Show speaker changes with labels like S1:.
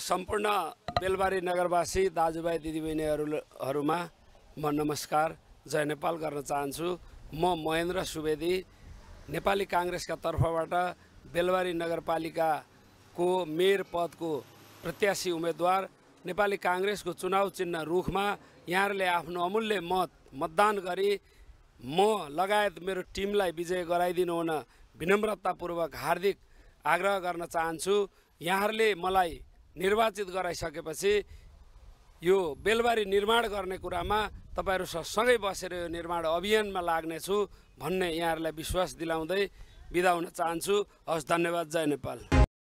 S1: सम्पूर्ण
S2: बेलबारी नगरवासी दाजुभाइ दिदीबहिनीहरूहरूमा म नमस्कार जय नेपाल गर्न चाहन्छु म महेन्द्र सुवेदी नेपाली काङ्ग्रेसका तर्फबाट बेलबारी नगरपालिकाको मेयर पदको प्रत्याशी उम्मेदवार नेपाली काङ्ग्रेसको चुनाव चिन्ह रुखमा यहाँहरूले आफ्नो अमूल्य मत मतदान गरी म लगायत मेरो टिमलाई विजय गराइदिनु हुन विनम्रतापूर्वक हार्दिक आग्रह गर्न चाहन्छु यहाँहरूले मलाई निर्वाचित गराइसकेपछि यो बेलबारी निर्माण गर्ने कुरामा तपाईँहरू सँगै बसेर यो निर्माण अभियानमा लाग्नेछु भन्ने यहाँहरूलाई विश्वास दिलाउँदै बिदा हुन चाहन्छु हस् धन्यवाद जय नेपाल